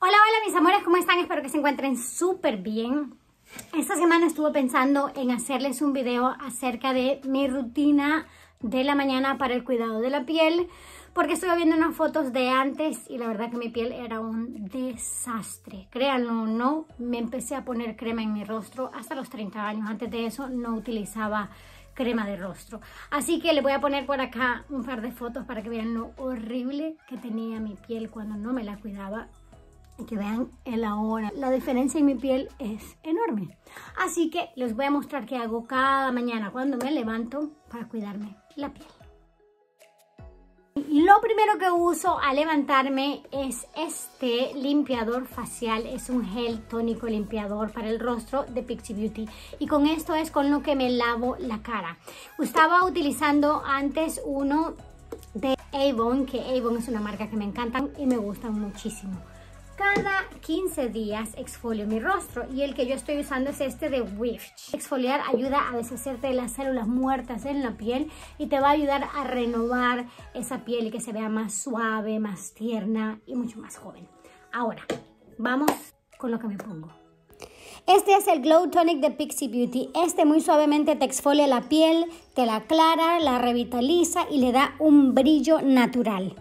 Hola, hola mis amores, ¿cómo están? Espero que se encuentren súper bien. Esta semana estuve pensando en hacerles un video acerca de mi rutina de la mañana para el cuidado de la piel, porque estuve viendo unas fotos de antes y la verdad que mi piel era un desastre. Créanlo o no, me empecé a poner crema en mi rostro hasta los 30 años. Antes de eso no utilizaba crema de rostro. Así que les voy a poner por acá un par de fotos para que vean lo horrible que tenía mi piel cuando no me la cuidaba y que vean el ahora. La diferencia en mi piel es enorme. Así que les voy a mostrar qué hago cada mañana cuando me levanto para cuidarme la piel. Lo primero que uso al levantarme es este limpiador facial, es un gel tónico limpiador para el rostro de Pixie Beauty y con esto es con lo que me lavo la cara. Estaba utilizando antes uno de Avon, que Avon es una marca que me encanta y me gusta muchísimo cada 15 días exfolio mi rostro y el que yo estoy usando es este de wish Exfoliar ayuda a deshacerte de las células muertas en la piel y te va a ayudar a renovar esa piel y que se vea más suave, más tierna y mucho más joven. Ahora, vamos con lo que me pongo. Este es el Glow Tonic de Pixie Beauty. Este muy suavemente te exfolia la piel, te la aclara, la revitaliza y le da un brillo natural.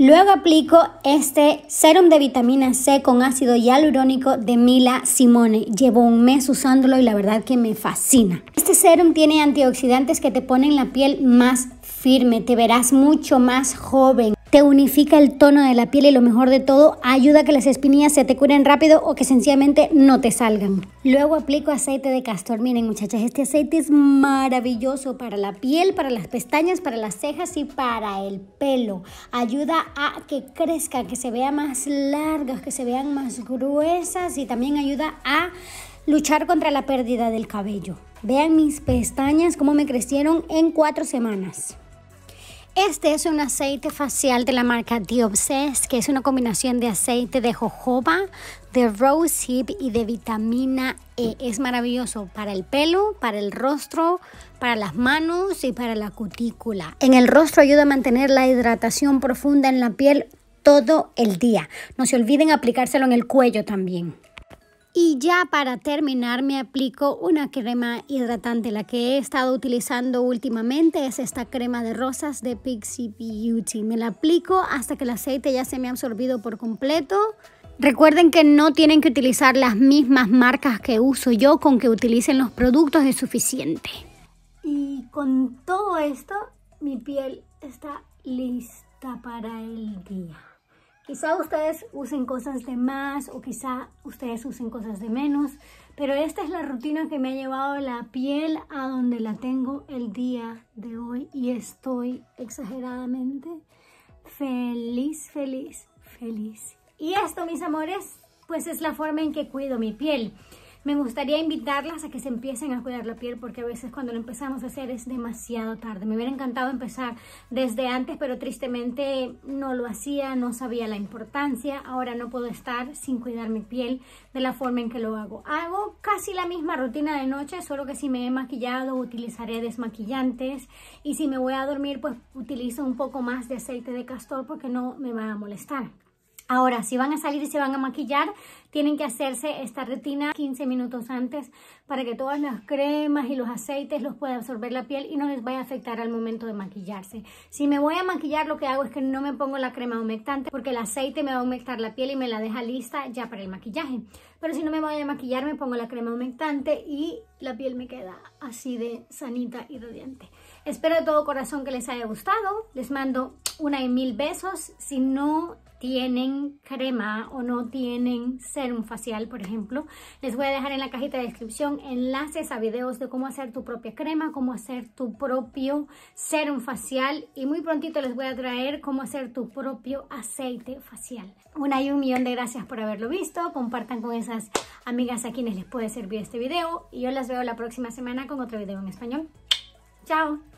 Luego aplico este serum de vitamina C con ácido hialurónico de Mila Simone. Llevo un mes usándolo y la verdad que me fascina. Este serum tiene antioxidantes que te ponen la piel más firme, te verás mucho más joven te unifica el tono de la piel y lo mejor de todo, ayuda a que las espinillas se te curen rápido o que sencillamente no te salgan. Luego aplico aceite de castor. Miren muchachas, este aceite es maravilloso para la piel, para las pestañas, para las cejas y para el pelo. Ayuda a que crezca, que se vea más largas, que se vean más gruesas y también ayuda a luchar contra la pérdida del cabello. Vean mis pestañas, cómo me crecieron en cuatro semanas. Este es un aceite facial de la marca The que es una combinación de aceite de jojoba, de rosehip y de vitamina E. Es maravilloso para el pelo, para el rostro, para las manos y para la cutícula. En el rostro ayuda a mantener la hidratación profunda en la piel todo el día. No se olviden aplicárselo en el cuello también. Y ya para terminar me aplico una crema hidratante. La que he estado utilizando últimamente es esta crema de rosas de Pixie Beauty. Me la aplico hasta que el aceite ya se me ha absorbido por completo. Recuerden que no tienen que utilizar las mismas marcas que uso yo, con que utilicen los productos es suficiente. Y con todo esto, mi piel está lista para el día. Quizá ustedes usen cosas de más o quizá ustedes usen cosas de menos, pero esta es la rutina que me ha llevado la piel a donde la tengo el día de hoy y estoy exageradamente feliz, feliz, feliz. Y esto, mis amores, pues es la forma en que cuido mi piel. Me gustaría invitarlas a que se empiecen a cuidar la piel porque a veces cuando lo empezamos a hacer es demasiado tarde. Me hubiera encantado empezar desde antes, pero tristemente no lo hacía, no sabía la importancia. Ahora no puedo estar sin cuidar mi piel de la forma en que lo hago. Hago casi la misma rutina de noche, solo que si me he maquillado utilizaré desmaquillantes y si me voy a dormir pues utilizo un poco más de aceite de castor porque no me va a molestar. Ahora, si van a salir y se van a maquillar, tienen que hacerse esta retina 15 minutos antes para que todas las cremas y los aceites los pueda absorber la piel y no les vaya a afectar al momento de maquillarse. Si me voy a maquillar, lo que hago es que no me pongo la crema humectante porque el aceite me va a humectar la piel y me la deja lista ya para el maquillaje. Pero si no me voy a maquillar, me pongo la crema humectante y la piel me queda así de sanita y radiante. Espero de todo corazón que les haya gustado. Les mando una y mil besos. Si no tienen crema o no tienen serum facial, por ejemplo. Les voy a dejar en la cajita de descripción enlaces a videos de cómo hacer tu propia crema, cómo hacer tu propio serum facial y muy prontito les voy a traer cómo hacer tu propio aceite facial. Una y un millón de gracias por haberlo visto. Compartan con esas amigas a quienes les puede servir este video y yo las veo la próxima semana con otro video en español. ¡Chao!